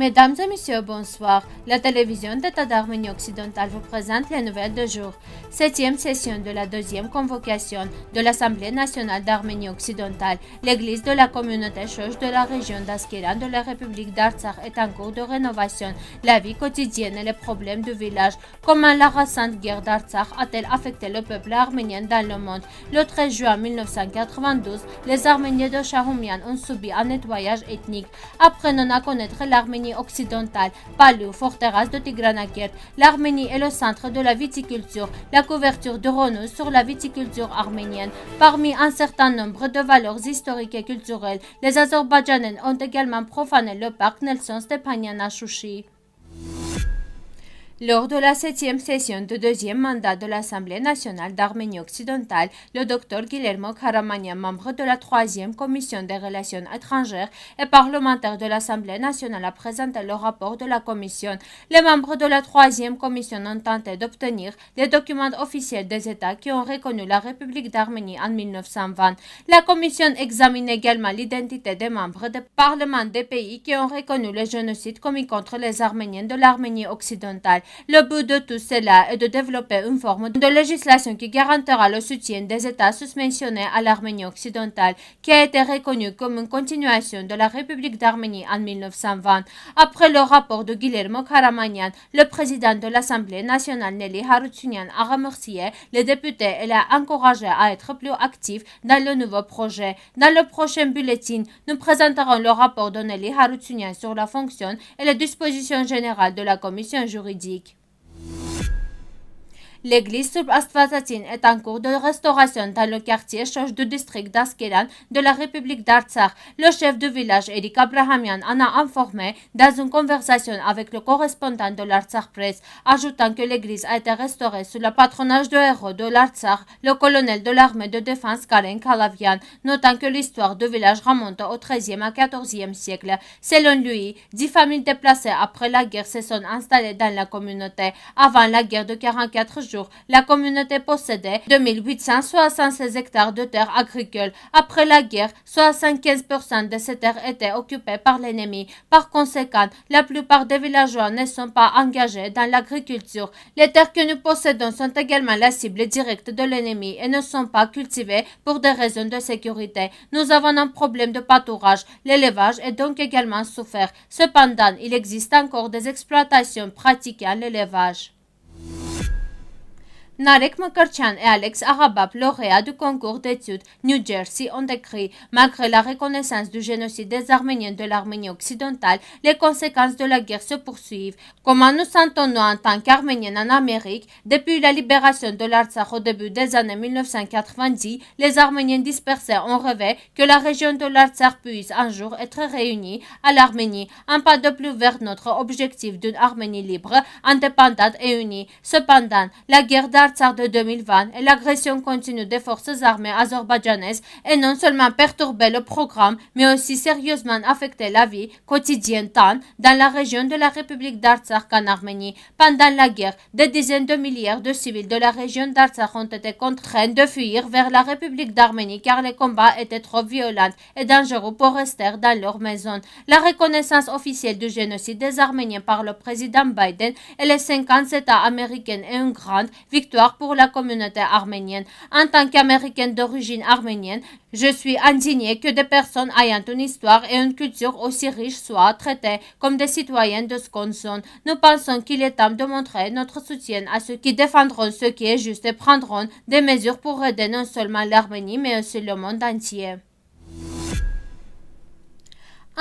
Mesdames et messieurs, bonsoir. La télévision d'État d'Arménie occidentale vous présente les nouvelles de jour. Septième session de la deuxième convocation de l'Assemblée nationale d'Arménie occidentale. L'église de la communauté chouche de la région d'Askiran de la République d'Artsakh est en cours de rénovation. La vie quotidienne et les problèmes du village. Comment la récente guerre d'Artsakh a-t-elle affecté le peuple arménien dans le monde Le 13 juin 1992, les Arméniens de Shahoumian ont subi un nettoyage ethnique. non à connaître l'Arménie occidentale, Palu, forteresse de Tigranakert, l'Arménie est le centre de la viticulture, la couverture de Renault sur la viticulture arménienne. Parmi un certain nombre de valeurs historiques et culturelles, les Azerbaïdjanais ont également profané le parc Nelson Stepanian à lors de la septième session du deuxième mandat de l'Assemblée nationale d'Arménie occidentale, le docteur Guillermo Karamania, membre de la troisième commission des relations étrangères et parlementaire de l'Assemblée nationale, a présenté le rapport de la commission. Les membres de la troisième commission ont tenté d'obtenir les documents officiels des États qui ont reconnu la République d'Arménie en 1920. La commission examine également l'identité des membres des parlements des pays qui ont reconnu le génocide commis contre les Arméniens de l'Arménie occidentale. Le but de tout cela est de développer une forme de législation qui garantira le soutien des États susmentionnés à l'Arménie occidentale, qui a été reconnue comme une continuation de la République d'Arménie en 1920. Après le rapport de Guillermo Karamanian, le président de l'Assemblée nationale Nelly Harutsunian a remercié les députés et l'a encouragé à être plus actif dans le nouveau projet. Dans le prochain bulletin, nous présenterons le rapport de Nelly Harutsunian sur la fonction et les dispositions générales de la commission juridique. L'église Subastvazatine est en cours de restauration dans le quartier chef du district d'Askelan de la République d'Artsakh. Le chef du village, Eric Abrahamian, en a informé dans une conversation avec le correspondant de l'Artsakh Press, ajoutant que l'église a été restaurée sous le patronage de héros de l'Artsakh, le colonel de l'armée de défense Karen Kalavian, notant que l'histoire du village remonte au XIIIe à XIVe siècle. Selon lui, dix familles déplacées après la guerre se sont installées dans la communauté. Avant la guerre de 44 la communauté possédait 2876 hectares de terres agricoles. Après la guerre, 75% de ces terres étaient occupées par l'ennemi. Par conséquent, la plupart des villageois ne sont pas engagés dans l'agriculture. Les terres que nous possédons sont également la cible directe de l'ennemi et ne sont pas cultivées pour des raisons de sécurité. Nous avons un problème de pâturage. L'élevage est donc également souffert. Cependant, il existe encore des exploitations pratiquant l'élevage. Narek Mkrtchian et Alex Arabab, lauréats du concours d'études New Jersey ont décrit, Malgré la reconnaissance du génocide des Arméniens de l'Arménie occidentale, les conséquences de la guerre se poursuivent. Comment nous sentons-nous en tant qu'Arméniens en Amérique Depuis la libération de l'Artsakh au début des années 1990, les Arméniens dispersés ont rêvé que la région de l'Artsakh puisse un jour être réunie à l'Arménie, un pas de plus vers notre objectif d'une Arménie libre, indépendante et unie. Cependant, la guerre d'Artsakh Artsakh de 2020 et l'agression continue des forces armées azerbaïdjanaises et non seulement perturbé le programme, mais aussi sérieusement affecté la vie quotidienne dans la région de la République d'Artsakh en Arménie. Pendant la guerre, des dizaines de milliards de civils de la région d'Artsakh ont été contraints de fuir vers la République d'Arménie car les combats étaient trop violents et dangereux pour rester dans leur maison. La reconnaissance officielle du génocide des Arméniens par le président Biden et les 50 États américains est une grande victoire pour la communauté arménienne. En tant qu'Américaine d'origine arménienne, je suis indignée que des personnes ayant une histoire et une culture aussi riches soient traitées comme des citoyens de ce Nous pensons qu'il est temps de montrer notre soutien à ceux qui défendront ce qui est juste et prendront des mesures pour aider non seulement l'Arménie mais aussi le monde entier.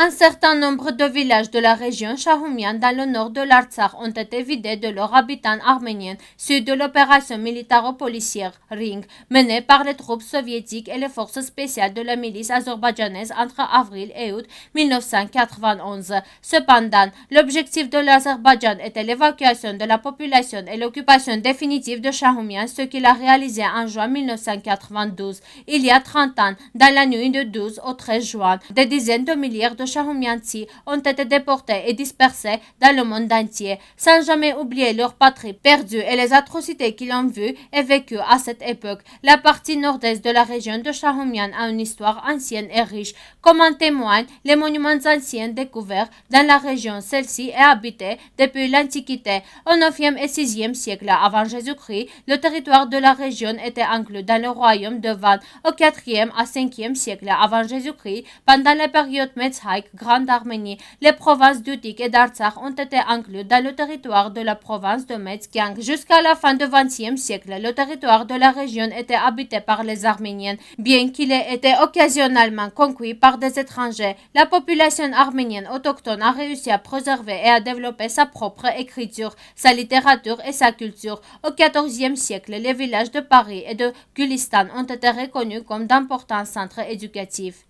Un certain nombre de villages de la région Shahoumian dans le nord de l'Artsakh ont été vidés de leurs habitants arméniens suite de l'opération militaro-policière Ring menée par les troupes soviétiques et les forces spéciales de la milice azerbaïdjanaise entre avril et août 1991. Cependant, l'objectif de l'Azerbaïdjan était l'évacuation de la population et l'occupation définitive de Shahoumian, ce qu'il a réalisé en juin 1992. Il y a 30 ans, dans la nuit de 12 au 13 juin, des dizaines de milliards de Shahumianzi ont été déportés et dispersés dans le monde entier, sans jamais oublier leur patrie perdue et les atrocités qu'ils ont vues et vécues à cette époque. La partie nord-est de la région de Shahumian a une histoire ancienne et riche, comme en témoignent les monuments anciens découverts dans la région. Celle-ci est habitée depuis l'Antiquité. Au 9e et 6e siècle avant Jésus-Christ, le territoire de la région était inclus dans le royaume de Van au 4e à 5e siècle avant Jésus-Christ, pendant la période Metzhaï, Grande Arménie, les provinces d'Utik et d'Artsakh ont été incluses dans le territoire de la province de Metzkiang. Jusqu'à la fin du XXe siècle, le territoire de la région était habité par les Arméniens. Bien qu'il ait été occasionnellement conquis par des étrangers, la population arménienne autochtone a réussi à préserver et à développer sa propre écriture, sa littérature et sa culture. Au XIVe siècle, les villages de Paris et de Gulistan ont été reconnus comme d'importants centres éducatifs.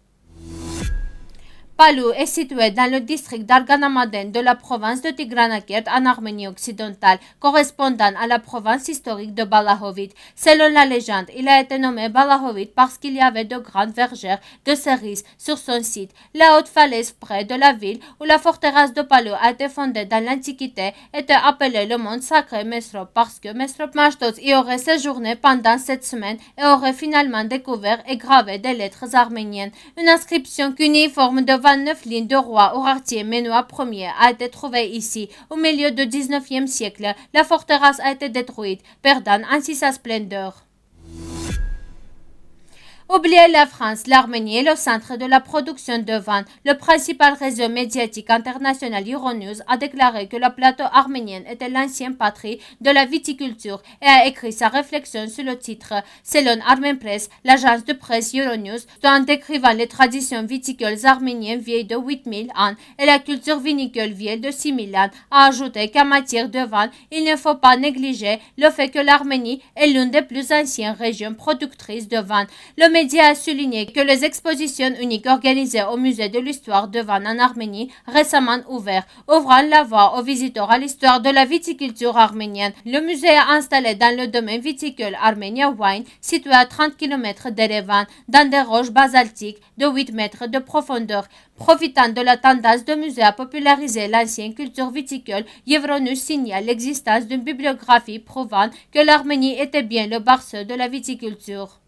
Palou est situé dans le district d'Arganamaden de la province de Tigranakert en Arménie occidentale, correspondant à la province historique de Balahovit. Selon la légende, il a été nommé Balahovit parce qu'il y avait de grandes vergères de cerises sur son site. La haute falaise près de la ville où la forteresse de Palou a été fondée dans l'Antiquité était appelée le monde sacré Mesrop parce que Mesrop Machtos y aurait séjourné pendant cette semaine et aurait finalement découvert et gravé des lettres arméniennes. Une inscription cuniforme de 29 lignes de roi Horatier Ménois Ier a été trouvée ici. Au milieu du 19e siècle, la forteresse a été détruite, perdant ainsi sa splendeur. Oubliez la France, l'Arménie est le centre de la production de vin. Le principal réseau médiatique international Euronews a déclaré que la plateau arménien était l'ancienne patrie de la viticulture et a écrit sa réflexion sur le titre. Selon Armen Press, l'agence de presse Euronews, en décrivant les traditions viticoles arméniennes vieilles de 8000 ans et la culture vinicole vieille de 6000 ans, a ajouté qu'en matière de vin, il ne faut pas négliger le fait que l'Arménie est l'une des plus anciennes régions productrices de vin. Le média a souligné que les expositions uniques organisées au musée de l'histoire de Vannes en Arménie, récemment ouvert, ouvrant la voie aux visiteurs à l'histoire de la viticulture arménienne. Le musée est installé dans le domaine viticole Armenia Wine, situé à 30 km d'Erevan, dans des roches basaltiques de 8 mètres de profondeur. Profitant de la tendance de musée à populariser l'ancienne culture viticole, Yevronus signale l'existence d'une bibliographie prouvant que l'Arménie était bien le barceau de la viticulture.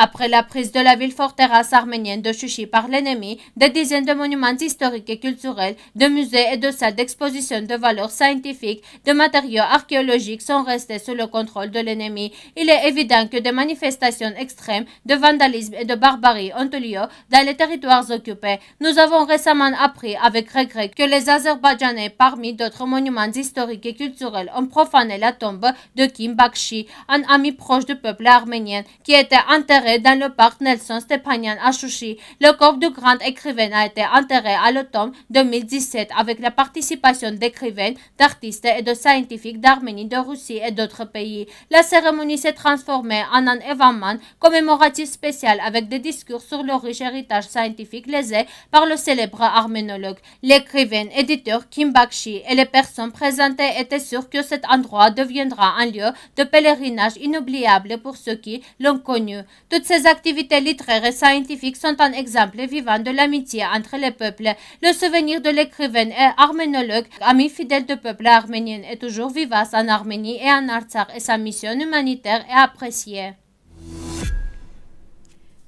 Après la prise de la ville forteresse arménienne de Chuchi par l'ennemi, des dizaines de monuments historiques et culturels, de musées et de salles d'exposition de valeurs scientifiques, de matériaux archéologiques sont restés sous le contrôle de l'ennemi. Il est évident que des manifestations extrêmes de vandalisme et de barbarie ont eu lieu dans les territoires occupés. Nous avons récemment appris avec regret que les Azerbaïdjanais, parmi d'autres monuments historiques et culturels, ont profané la tombe de Kim Bakshi, un ami proche du peuple arménien qui était enterré dans le parc Nelson Stepanian à Chouchi. Le corps du grand écrivain a été enterré à l'automne 2017 avec la participation d'écrivains, d'artistes et de scientifiques d'Arménie, de Russie et d'autres pays. La cérémonie s'est transformée en un événement commémoratif spécial avec des discours sur le riche héritage scientifique lésé par le célèbre arménologue. L'écrivain, éditeur Kim Bakshi et les personnes présentées étaient sûres que cet endroit deviendra un lieu de pèlerinage inoubliable pour ceux qui l'ont connu. Toutes ces activités littéraires et scientifiques sont un exemple vivant de l'amitié entre les peuples. Le souvenir de l'écrivaine et arménologue, ami fidèle du peuple arménien, est toujours vivace en Arménie et en Artsakh et sa mission humanitaire est appréciée.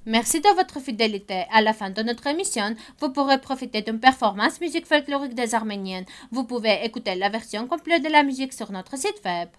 Merci de votre fidélité. À la fin de notre émission, vous pourrez profiter d'une performance musique folklorique des Arméniennes. Vous pouvez écouter la version complète de la musique sur notre site web.